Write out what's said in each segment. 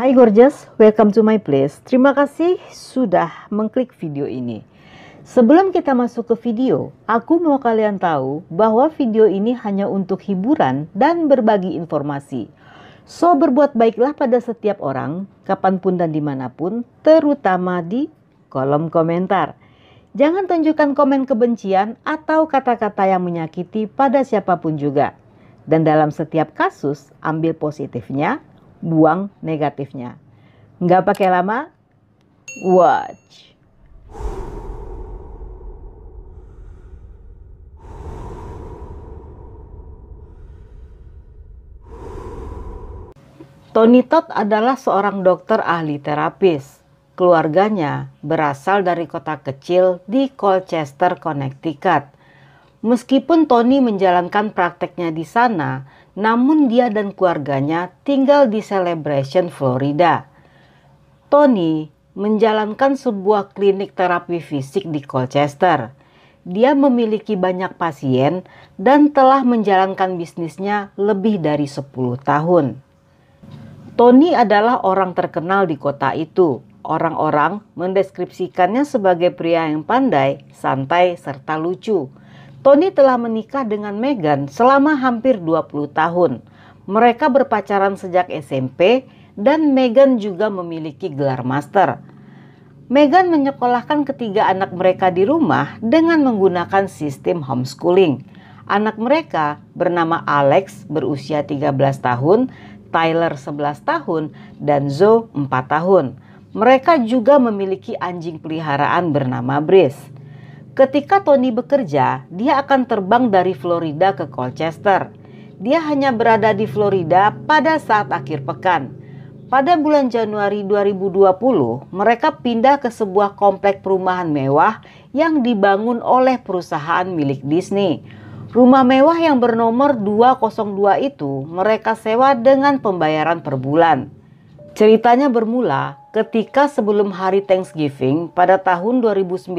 Hai gorgeous, welcome to my place. Terima kasih sudah mengklik video ini. Sebelum kita masuk ke video, aku mau kalian tahu bahwa video ini hanya untuk hiburan dan berbagi informasi. So, berbuat baiklah pada setiap orang, kapanpun dan dimanapun, terutama di kolom komentar. Jangan tunjukkan komen kebencian atau kata-kata yang menyakiti pada siapapun juga. Dan dalam setiap kasus, ambil positifnya buang negatifnya. Nggak pakai lama, watch. Tony Todd adalah seorang dokter ahli terapis. Keluarganya berasal dari kota kecil di Colchester, Connecticut. Meskipun Tony menjalankan prakteknya di sana, namun dia dan keluarganya tinggal di Celebration, Florida. Tony menjalankan sebuah klinik terapi fisik di Colchester. Dia memiliki banyak pasien dan telah menjalankan bisnisnya lebih dari 10 tahun. Tony adalah orang terkenal di kota itu. Orang-orang mendeskripsikannya sebagai pria yang pandai, santai, serta lucu. Tony telah menikah dengan Megan selama hampir 20 tahun. Mereka berpacaran sejak SMP dan Megan juga memiliki gelar master. Megan menyekolahkan ketiga anak mereka di rumah dengan menggunakan sistem homeschooling. Anak mereka bernama Alex berusia 13 tahun, Tyler 11 tahun, dan Zoe 4 tahun. Mereka juga memiliki anjing peliharaan bernama Brice. Ketika Tony bekerja, dia akan terbang dari Florida ke Colchester. Dia hanya berada di Florida pada saat akhir pekan. Pada bulan Januari 2020, mereka pindah ke sebuah komplek perumahan mewah yang dibangun oleh perusahaan milik Disney. Rumah mewah yang bernomor 202 itu mereka sewa dengan pembayaran per bulan. Ceritanya bermula ketika sebelum hari Thanksgiving pada tahun 2019,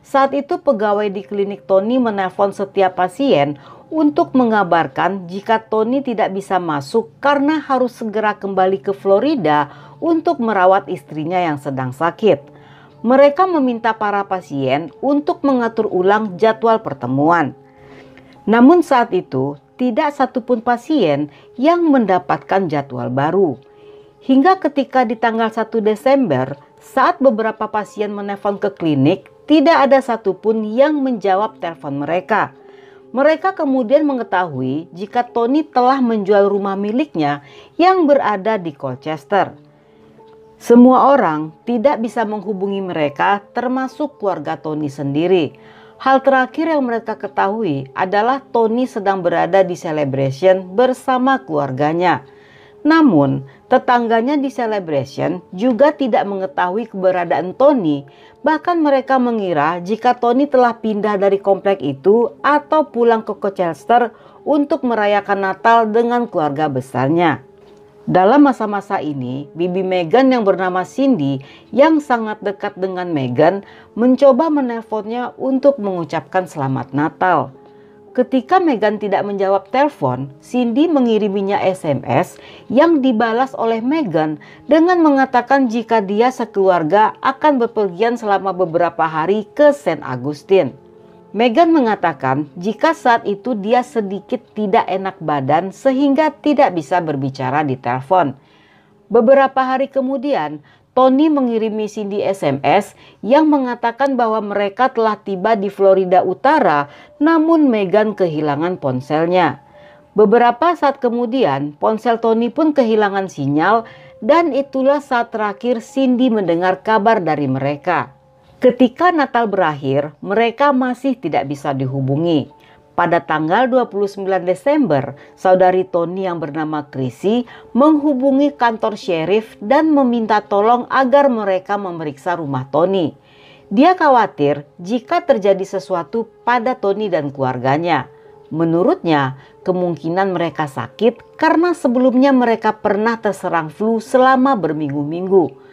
saat itu pegawai di klinik Tony menelpon setiap pasien untuk mengabarkan jika Tony tidak bisa masuk karena harus segera kembali ke Florida untuk merawat istrinya yang sedang sakit. Mereka meminta para pasien untuk mengatur ulang jadwal pertemuan. Namun saat itu, tidak satupun pasien yang mendapatkan jadwal baru. Hingga ketika di tanggal 1 Desember, saat beberapa pasien menelpon ke klinik, tidak ada satupun yang menjawab telepon mereka. Mereka kemudian mengetahui jika Tony telah menjual rumah miliknya yang berada di Colchester. Semua orang tidak bisa menghubungi mereka, termasuk keluarga Tony sendiri. Hal terakhir yang mereka ketahui adalah Tony sedang berada di celebration bersama keluarganya. Namun, tetangganya di Celebration juga tidak mengetahui keberadaan Tony. Bahkan mereka mengira jika Tony telah pindah dari komplek itu atau pulang ke Colchester untuk merayakan Natal dengan keluarga besarnya. Dalam masa-masa ini, bibi Megan yang bernama Cindy yang sangat dekat dengan Megan mencoba menelponnya untuk mengucapkan selamat Natal. Ketika Megan tidak menjawab telepon, Cindy mengiriminya SMS yang dibalas oleh Megan dengan mengatakan jika dia sekeluarga akan bepergian selama beberapa hari ke St. Agustin. Megan mengatakan jika saat itu dia sedikit tidak enak badan sehingga tidak bisa berbicara di telepon. Beberapa hari kemudian, Tony mengirimi Cindy SMS yang mengatakan bahwa mereka telah tiba di Florida Utara, namun Megan kehilangan ponselnya. Beberapa saat kemudian, ponsel Tony pun kehilangan sinyal dan itulah saat terakhir Cindy mendengar kabar dari mereka. Ketika Natal berakhir, mereka masih tidak bisa dihubungi. Pada tanggal 29 Desember, saudari Tony yang bernama Chrissy menghubungi kantor sheriff dan meminta tolong agar mereka memeriksa rumah Tony. Dia khawatir jika terjadi sesuatu pada Tony dan keluarganya. Menurutnya, kemungkinan mereka sakit karena sebelumnya mereka pernah terserang flu selama berminggu-minggu.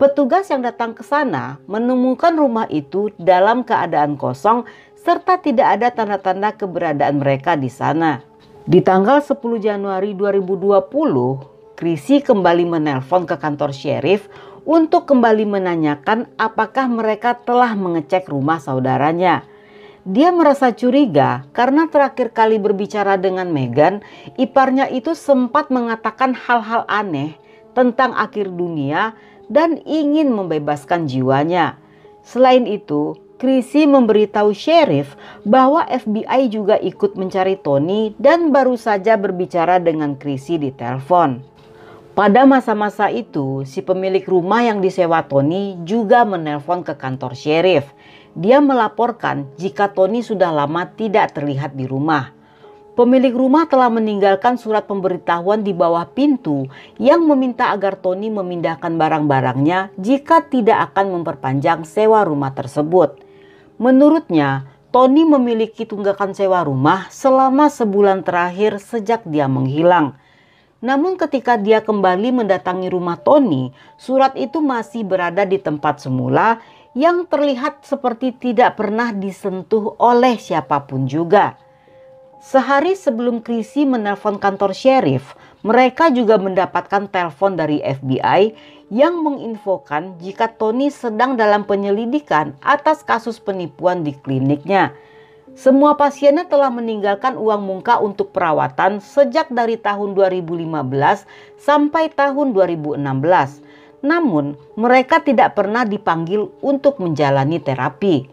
Petugas yang datang ke sana menemukan rumah itu dalam keadaan kosong serta tidak ada tanda-tanda keberadaan mereka di sana. Di tanggal 10 Januari 2020, Krisi kembali menelpon ke kantor sheriff untuk kembali menanyakan apakah mereka telah mengecek rumah saudaranya. Dia merasa curiga karena terakhir kali berbicara dengan Megan, iparnya itu sempat mengatakan hal-hal aneh tentang akhir dunia dan ingin membebaskan jiwanya. Selain itu, Krisi memberitahu sheriff bahwa FBI juga ikut mencari Tony dan baru saja berbicara dengan Krisi di telepon. Pada masa-masa itu, si pemilik rumah yang disewa Tony juga menelpon ke kantor sheriff. Dia melaporkan jika Tony sudah lama tidak terlihat di rumah. Pemilik rumah telah meninggalkan surat pemberitahuan di bawah pintu yang meminta agar Tony memindahkan barang-barangnya jika tidak akan memperpanjang sewa rumah tersebut. Menurutnya, Tony memiliki tunggakan sewa rumah selama sebulan terakhir sejak dia menghilang. Namun ketika dia kembali mendatangi rumah Tony, surat itu masih berada di tempat semula yang terlihat seperti tidak pernah disentuh oleh siapapun juga. Sehari sebelum Krisi menelpon kantor sheriff, mereka juga mendapatkan telepon dari FBI yang menginfokan jika Tony sedang dalam penyelidikan atas kasus penipuan di kliniknya. Semua pasiennya telah meninggalkan uang muka untuk perawatan sejak dari tahun 2015 sampai tahun 2016. Namun, mereka tidak pernah dipanggil untuk menjalani terapi.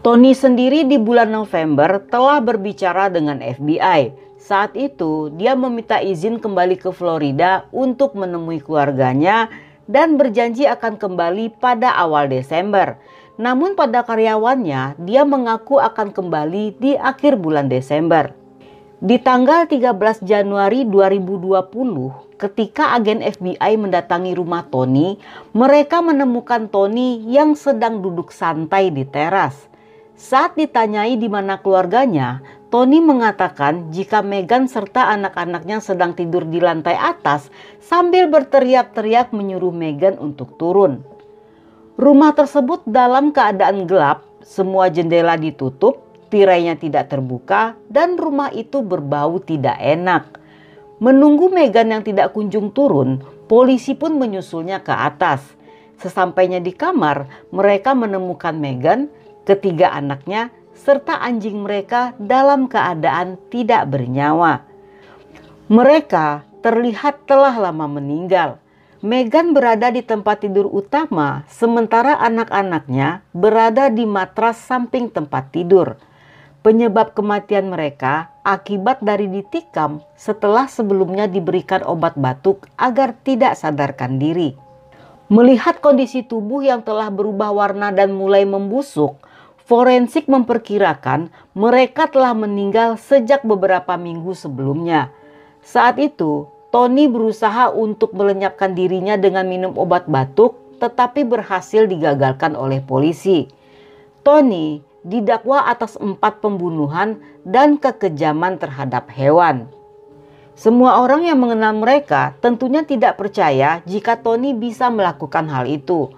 Tony sendiri di bulan November telah berbicara dengan FBI. Saat itu, dia meminta izin kembali ke Florida untuk menemui keluarganya dan berjanji akan kembali pada awal Desember. Namun pada karyawannya, dia mengaku akan kembali di akhir bulan Desember. Di tanggal 13 Januari 2020, ketika agen FBI mendatangi rumah Tony, mereka menemukan Tony yang sedang duduk santai di teras. Saat ditanyai di mana keluarganya, Tony mengatakan jika Megan serta anak-anaknya sedang tidur di lantai atas sambil berteriak-teriak menyuruh Megan untuk turun. Rumah tersebut dalam keadaan gelap, semua jendela ditutup, tirainya tidak terbuka, dan rumah itu berbau tidak enak. Menunggu Megan yang tidak kunjung turun, polisi pun menyusulnya ke atas. Sesampainya di kamar, mereka menemukan Megan ketiga anaknya, serta anjing mereka dalam keadaan tidak bernyawa. Mereka terlihat telah lama meninggal. Megan berada di tempat tidur utama, sementara anak-anaknya berada di matras samping tempat tidur. Penyebab kematian mereka akibat dari ditikam setelah sebelumnya diberikan obat batuk agar tidak sadarkan diri. Melihat kondisi tubuh yang telah berubah warna dan mulai membusuk, forensik memperkirakan mereka telah meninggal sejak beberapa minggu sebelumnya. Saat itu, Tony berusaha untuk melenyapkan dirinya dengan minum obat batuk, tetapi berhasil digagalkan oleh polisi. Tony didakwa atas empat pembunuhan dan kekejaman terhadap hewan. Semua orang yang mengenal mereka tentunya tidak percaya jika Tony bisa melakukan hal itu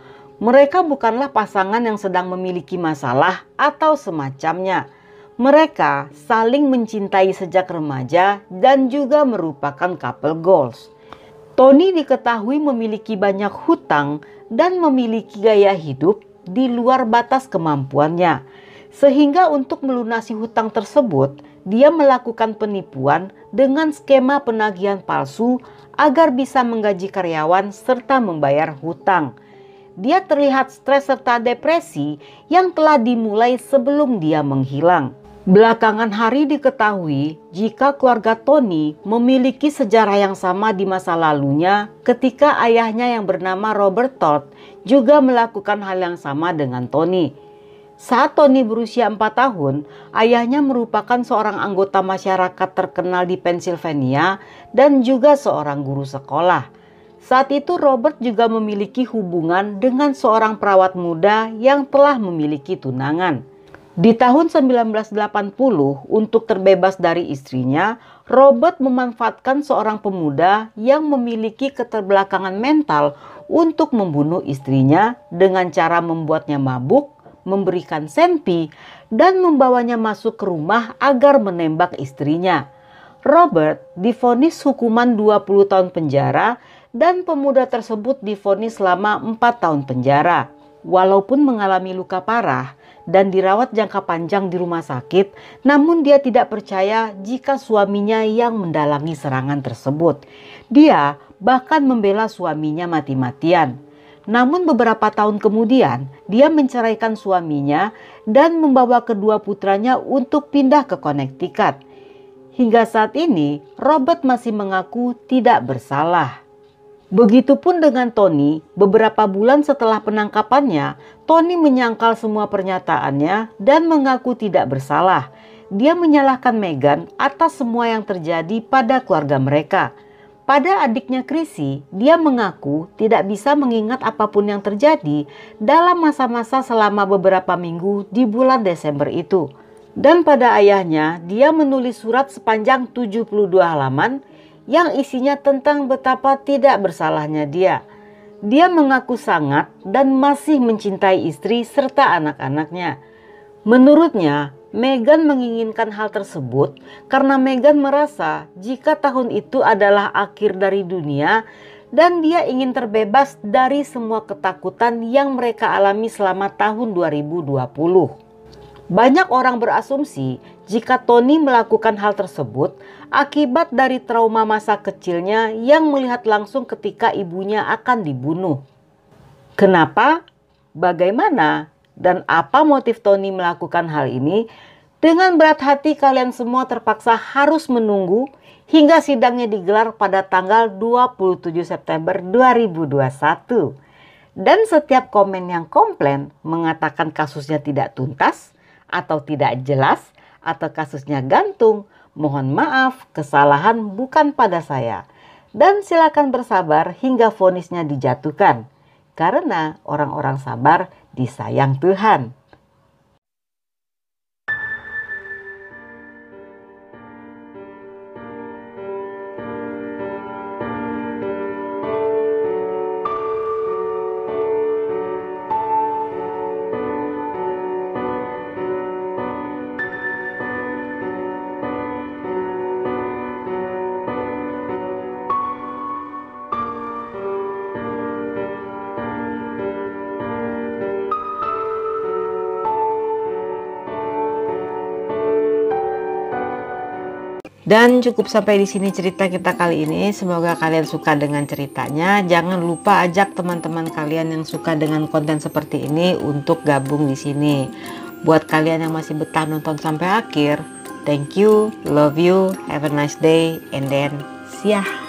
mereka bukanlah pasangan yang sedang memiliki masalah atau semacamnya. Mereka saling mencintai sejak remaja dan juga merupakan couple goals. Tony diketahui memiliki banyak hutang dan memiliki gaya hidup di luar batas kemampuannya. Sehingga untuk melunasi hutang tersebut, dia melakukan penipuan dengan skema penagihan palsu agar bisa menggaji karyawan serta membayar hutang dia terlihat stres serta depresi yang telah dimulai sebelum dia menghilang. Belakangan hari diketahui jika keluarga Tony memiliki sejarah yang sama di masa lalunya ketika ayahnya yang bernama Robert Todd juga melakukan hal yang sama dengan Tony. Saat Tony berusia 4 tahun, ayahnya merupakan seorang anggota masyarakat terkenal di Pennsylvania dan juga seorang guru sekolah. Saat itu Robert juga memiliki hubungan dengan seorang perawat muda yang telah memiliki tunangan. Di tahun 1980, untuk terbebas dari istrinya, Robert memanfaatkan seorang pemuda yang memiliki keterbelakangan mental untuk membunuh istrinya dengan cara membuatnya mabuk, memberikan senpi, dan membawanya masuk ke rumah agar menembak istrinya. Robert difonis hukuman 20 tahun penjara dan pemuda tersebut difonis selama 4 tahun penjara. Walaupun mengalami luka parah dan dirawat jangka panjang di rumah sakit, namun dia tidak percaya jika suaminya yang mendalangi serangan tersebut. Dia bahkan membela suaminya mati-matian. Namun beberapa tahun kemudian, dia menceraikan suaminya dan membawa kedua putranya untuk pindah ke Connecticut. Hingga saat ini, Robert masih mengaku tidak bersalah. Begitupun dengan Tony, beberapa bulan setelah penangkapannya, Tony menyangkal semua pernyataannya dan mengaku tidak bersalah. Dia menyalahkan Megan atas semua yang terjadi pada keluarga mereka. Pada adiknya Chrissy, dia mengaku tidak bisa mengingat apapun yang terjadi dalam masa-masa selama beberapa minggu di bulan Desember itu. Dan pada ayahnya, dia menulis surat sepanjang 72 halaman yang isinya tentang betapa tidak bersalahnya dia. Dia mengaku sangat dan masih mencintai istri serta anak-anaknya. Menurutnya, Meghan menginginkan hal tersebut karena Meghan merasa jika tahun itu adalah akhir dari dunia dan dia ingin terbebas dari semua ketakutan yang mereka alami selama tahun 2020. Banyak orang berasumsi jika Tony melakukan hal tersebut akibat dari trauma masa kecilnya yang melihat langsung ketika ibunya akan dibunuh. Kenapa, bagaimana, dan apa motif Tony melakukan hal ini? Dengan berat hati kalian semua terpaksa harus menunggu hingga sidangnya digelar pada tanggal 27 September 2021. Dan setiap komen yang komplain mengatakan kasusnya tidak tuntas, atau tidak jelas atau kasusnya gantung, mohon maaf, kesalahan bukan pada saya. Dan silakan bersabar hingga vonisnya dijatuhkan. Karena orang-orang sabar disayang Tuhan. Dan cukup sampai di sini cerita kita kali ini. Semoga kalian suka dengan ceritanya. Jangan lupa ajak teman-teman kalian yang suka dengan konten seperti ini untuk gabung di sini. Buat kalian yang masih betah nonton sampai akhir, thank you, love you, have a nice day, and then see ya.